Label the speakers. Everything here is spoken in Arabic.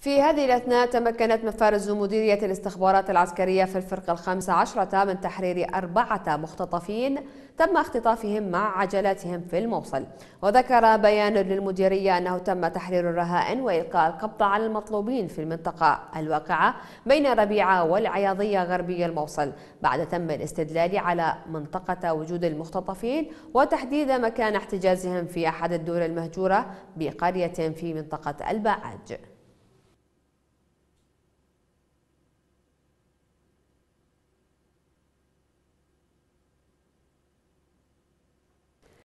Speaker 1: في هذه الأثناء تمكنت مفارز مديرية الاستخبارات العسكرية في الفرقة الخامسة عشرة من تحرير أربعة مختطفين تم اختطافهم مع عجلاتهم في الموصل وذكر بيان للمديرية أنه تم تحرير الرهائن وإلقاء القبض على المطلوبين في المنطقة الواقعة بين ربيعة والعياضية غربي الموصل بعد تم الاستدلال على منطقة وجود المختطفين وتحديد مكان احتجازهم في أحد الدول المهجورة بقرية في منطقة الباعج